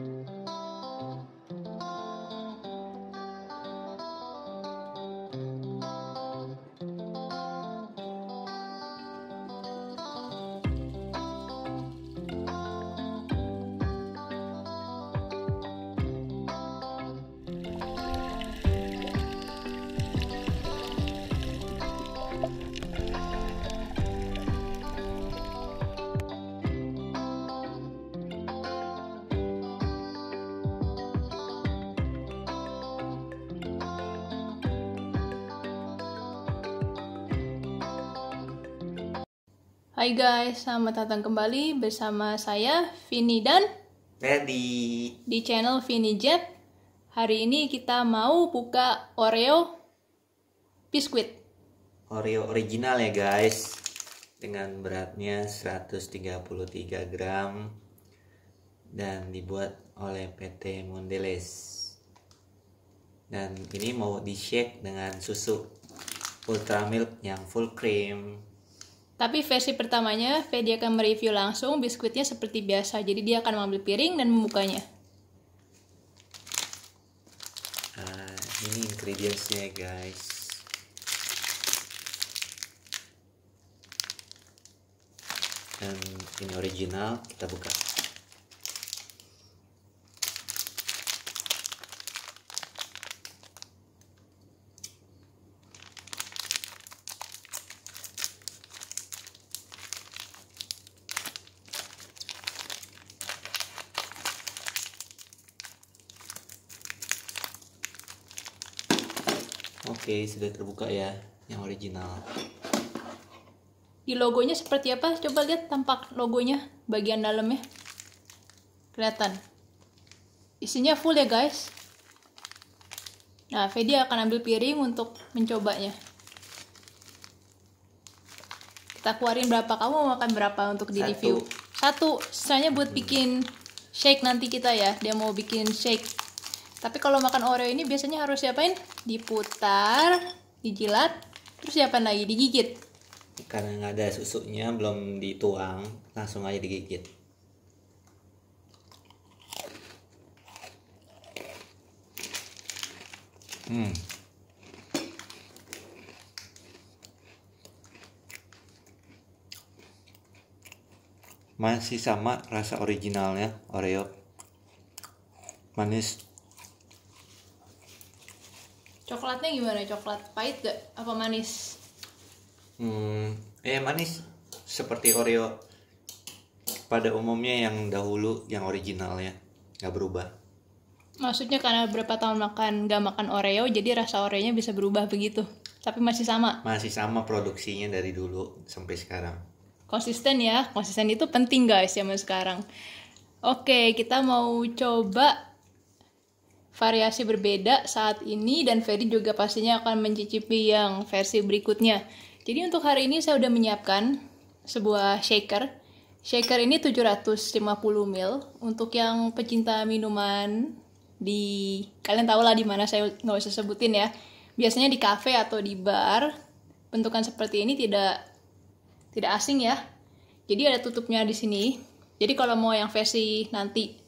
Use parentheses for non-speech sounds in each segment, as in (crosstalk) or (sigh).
Música Hai guys, selamat datang kembali bersama saya Vini dan Teddy di channel Vini Jet. Hari ini kita mau buka Oreo biskuit. Oreo original ya guys. Dengan beratnya 133 gram dan dibuat oleh PT Mondelez. Dan ini mau di shake dengan susu ultra milk yang full cream tapi versi pertamanya, Fedi akan mereview langsung biskuitnya seperti biasa. Jadi dia akan mengambil piring dan membukanya. Uh, ini ingredientsnya guys. Dan ini original, kita buka. Oke, sudah terbuka ya yang original. Di logonya seperti apa? Coba lihat tampak logonya bagian dalamnya. Kelihatan. Isinya full ya, guys. Nah, Fedi akan ambil piring untuk mencobanya. Kita keluarin berapa kamu mau makan berapa untuk di review. Satu, sisanya buat hmm. bikin shake nanti kita ya. Dia mau bikin shake tapi kalau makan Oreo ini biasanya harus diapain? Diputar, dijilat, terus siapa lagi? Digigit. Karena nggak ada susunya, belum dituang, langsung aja digigit. Hmm. Masih sama rasa originalnya Oreo. Manis coklatnya gimana coklat pahit gak apa manis hmm eh manis seperti Oreo pada umumnya yang dahulu yang originalnya nggak berubah maksudnya karena berapa tahun makan nggak makan Oreo jadi rasa Oreonya bisa berubah begitu tapi masih sama masih sama produksinya dari dulu sampai sekarang konsisten ya konsisten itu penting guys zaman sekarang oke kita mau coba variasi berbeda saat ini dan Ferry juga pastinya akan mencicipi yang versi berikutnya. Jadi untuk hari ini saya sudah menyiapkan sebuah shaker. Shaker ini 750 ml untuk yang pecinta minuman di kalian tahu lah di mana saya nggak usah sebutin ya. Biasanya di cafe atau di bar bentukan seperti ini tidak tidak asing ya. Jadi ada tutupnya di sini. Jadi kalau mau yang versi nanti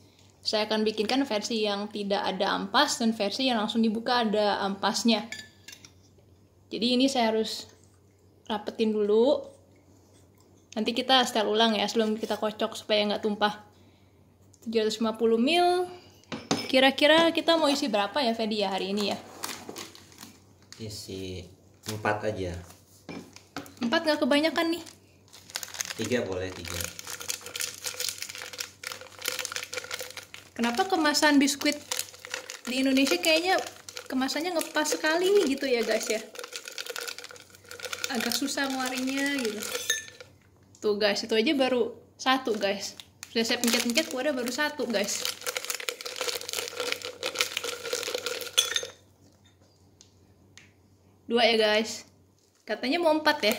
saya akan bikinkan versi yang tidak ada ampas dan versi yang langsung dibuka ada ampasnya. Jadi ini saya harus rapetin dulu. Nanti kita setel ulang ya sebelum kita kocok supaya nggak tumpah. 750 mil. Kira-kira kita mau isi berapa ya Fedi ya hari ini ya? Isi 4 aja. 4 nggak kebanyakan nih. 3 boleh 3 kenapa kemasan biskuit di Indonesia kayaknya kemasannya ngepas sekali gitu ya guys ya agak susah ngeluarinya gitu tuh guys itu aja baru satu guys sudah saya pencet-pencet wadah baru satu guys dua ya guys katanya mau empat ya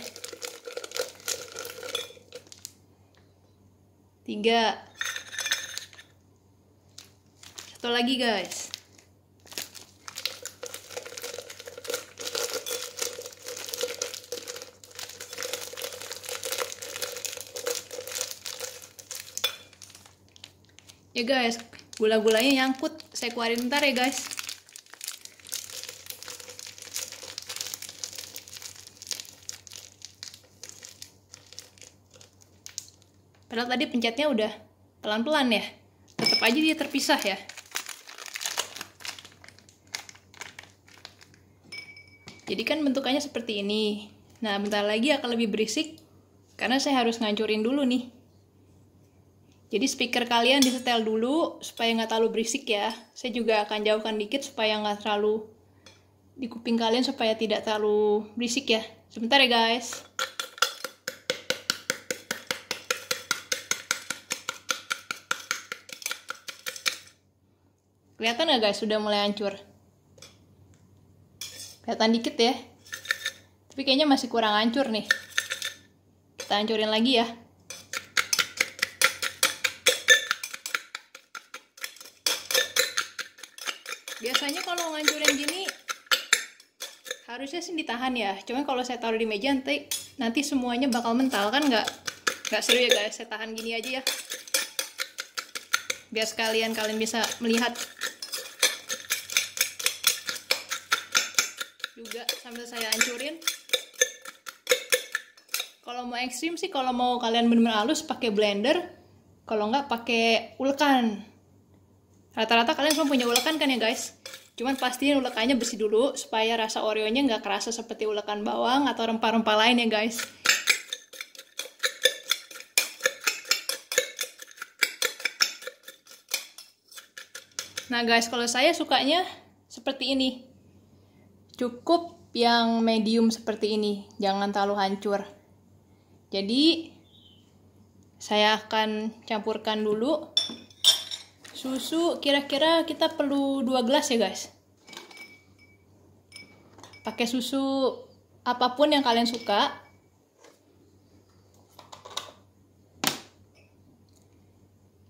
tiga satu lagi guys. Ya guys, gula-gulanya nyangkut. Saya keluarin ntar ya guys. Padahal tadi pencetnya udah pelan-pelan ya. Tetap aja dia terpisah ya. Jadi kan bentukannya seperti ini. Nah, bentar lagi akan lebih berisik karena saya harus ngancurin dulu nih. Jadi speaker kalian disetel dulu supaya nggak terlalu berisik ya. Saya juga akan jauhkan dikit supaya nggak terlalu di kuping kalian supaya tidak terlalu berisik ya. Sebentar ya guys. Kelihatan nggak guys sudah mulai hancur? kelihatan dikit ya tapi kayaknya masih kurang hancur nih kita hancurin lagi ya biasanya kalau ngancurin gini harusnya sih ditahan ya cuman kalau saya taruh di meja nanti nanti semuanya bakal mental kan nggak nggak seru ya guys saya tahan gini aja ya biar sekalian kalian bisa melihat sambil saya hancurin kalau mau ekstrim sih kalau mau kalian benar-benar halus pakai blender kalau nggak pakai ulekan rata-rata kalian semua punya ulekan kan ya guys cuman pastiin ulekannya bersih dulu supaya rasa oreonya nggak kerasa seperti ulekan bawang atau rempah-rempah lain ya guys nah guys kalau saya sukanya seperti ini cukup yang medium seperti ini, jangan terlalu hancur. Jadi saya akan campurkan dulu susu kira-kira kita perlu 2 gelas ya guys. Pakai susu apapun yang kalian suka.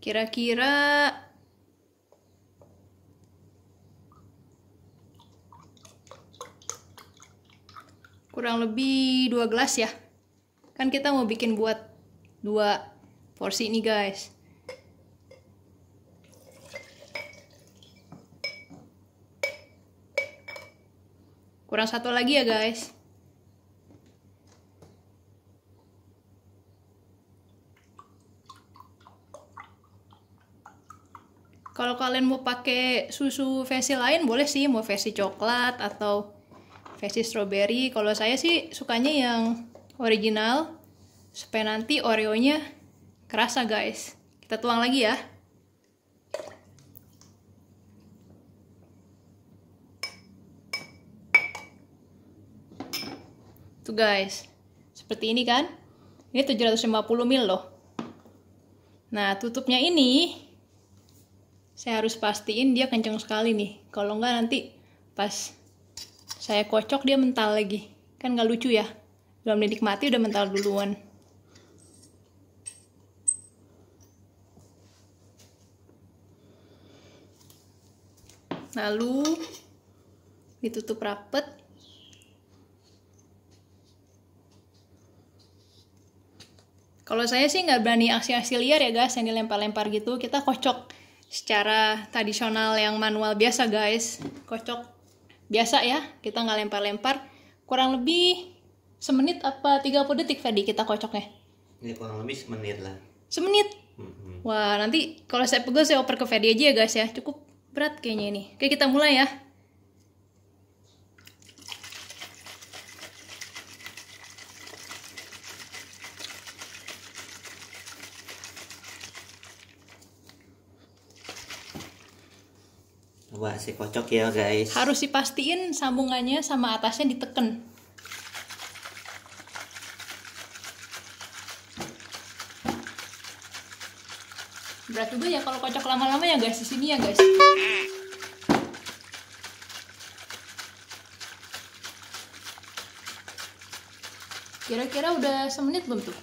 Kira-kira kurang lebih dua gelas ya kan kita mau bikin buat dua porsi nih guys kurang satu lagi ya guys kalau kalian mau pakai susu versi lain boleh sih mau versi coklat atau versi strawberry kalau saya sih sukanya yang original supaya nanti oreonya kerasa guys kita tuang lagi ya tuh guys seperti ini kan ini 750 ml loh nah tutupnya ini saya harus pastiin dia kenceng sekali nih kalau enggak nanti pas saya kocok dia mental lagi. Kan gak lucu ya. Belum dinikmati udah mental duluan. Lalu ditutup rapet. Kalau saya sih nggak berani aksi-aksi liar ya guys yang dilempar-lempar gitu. Kita kocok secara tradisional yang manual biasa guys. Kocok biasa ya kita nggak lempar-lempar kurang lebih semenit apa 30 detik tadi kita kocoknya ini ya, kurang lebih semenit lah semenit wah nanti kalau saya pegel saya oper ke Fedi aja ya guys ya cukup berat kayaknya ini oke kita mulai ya coba si kocok ya guys harus dipastiin sambungannya sama atasnya diteken berat juga ya kalau kocok lama-lama ya guys di sini ya guys kira-kira udah semenit belum tuh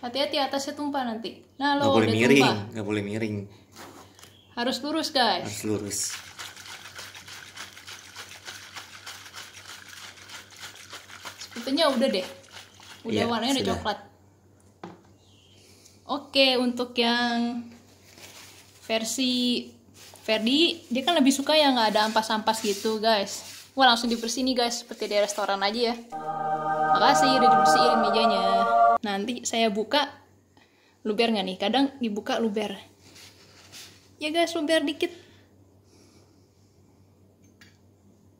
hati-hati atasnya tumpah nanti nah lo nggak boleh miring nggak boleh miring harus lurus guys harus lurus tipenya udah deh udah yeah, warnanya udah coklat oke untuk yang versi Ferdi dia kan lebih suka yang nggak ada ampas-ampas gitu guys wah langsung dibersih nih guys seperti di restoran aja ya makasih udah dibersihin mejanya nanti saya buka luber nggak nih kadang dibuka luber ya guys luber dikit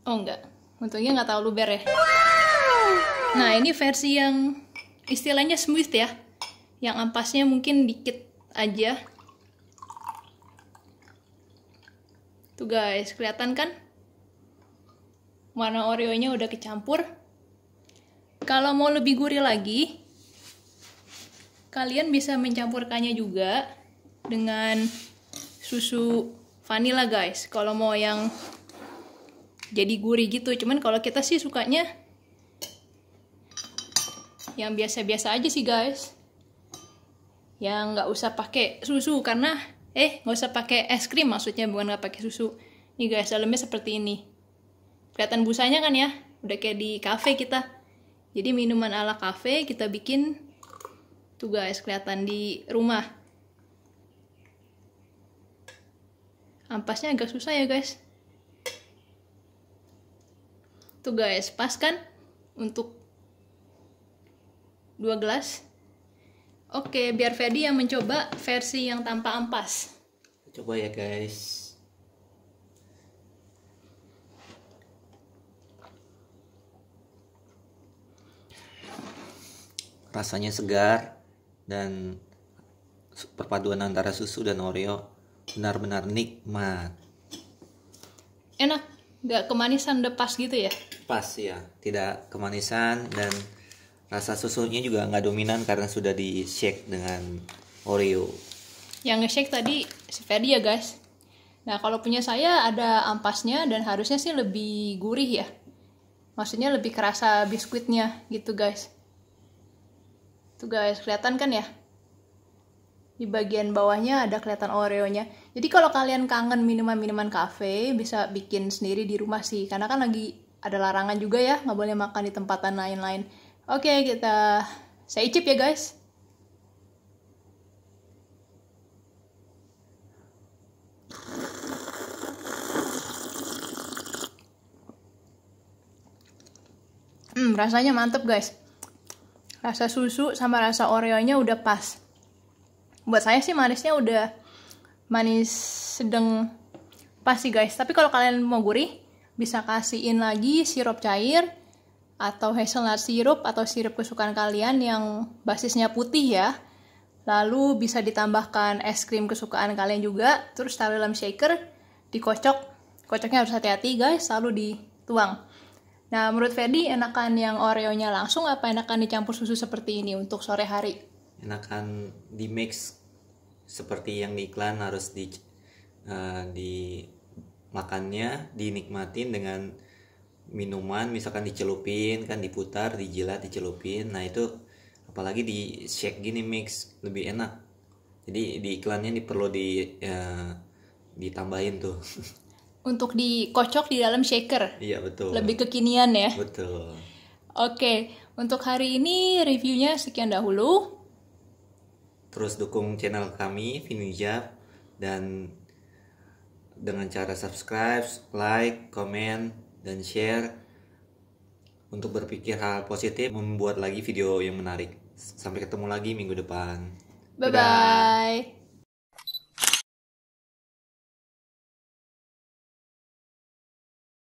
oh enggak untungnya nggak tahu luber ya Nah, ini versi yang istilahnya smooth ya. Yang ampasnya mungkin dikit aja. Tuh guys, kelihatan kan? Warna oreonya udah kecampur. Kalau mau lebih gurih lagi, kalian bisa mencampurkannya juga dengan susu vanilla guys. Kalau mau yang jadi gurih gitu, cuman kalau kita sih sukanya yang biasa-biasa aja sih guys yang nggak usah pakai susu karena eh nggak usah pakai es krim maksudnya bukan nggak pakai susu ini guys dalamnya seperti ini kelihatan busanya kan ya udah kayak di cafe kita jadi minuman ala cafe kita bikin tuh guys kelihatan di rumah ampasnya agak susah ya guys tuh guys pas kan untuk dua gelas oke biar Fedi yang mencoba versi yang tanpa ampas coba ya guys rasanya segar dan perpaduan antara susu dan oreo benar-benar nikmat enak nggak kemanisan udah pas gitu ya pas ya tidak kemanisan dan Rasa susunya juga nggak dominan karena sudah di shake dengan Oreo. Yang nge-shake tadi si Ferdi ya guys. Nah kalau punya saya ada ampasnya dan harusnya sih lebih gurih ya. Maksudnya lebih kerasa biskuitnya gitu guys. Tuh guys, kelihatan kan ya? di bagian bawahnya ada kelihatan oreonya Jadi kalau kalian kangen minuman-minuman kafe, bisa bikin sendiri di rumah sih. Karena kan lagi ada larangan juga ya, nggak boleh makan di tempatan lain-lain. Oke, okay, kita saya icip ya, guys. Hmm, rasanya mantep, guys. Rasa susu sama rasa oreonya udah pas. Buat saya sih manisnya udah manis sedang pas sih, guys. Tapi kalau kalian mau gurih, bisa kasihin lagi sirup cair atau hazelnut sirup atau sirup kesukaan kalian yang basisnya putih ya. Lalu bisa ditambahkan es krim kesukaan kalian juga, terus taruh dalam shaker, dikocok. Kocoknya harus hati-hati guys, selalu dituang. Nah, menurut Ferdi, enakan yang oreonya langsung apa enakan dicampur susu seperti ini untuk sore hari? Enakan di mix seperti yang di iklan harus di uh, di makannya dinikmatin dengan minuman misalkan dicelupin kan diputar dijilat dicelupin nah itu apalagi di shake gini mix lebih enak jadi di iklannya perlu di ya, ditambahin tuh (laughs) untuk dikocok di dalam shaker iya betul lebih kekinian ya betul oke untuk hari ini reviewnya sekian dahulu terus dukung channel kami Vinujab dan dengan cara subscribe, like, comment, dan share untuk berpikir hal positif, membuat lagi video yang menarik. Sampai ketemu lagi minggu depan. Bye bye.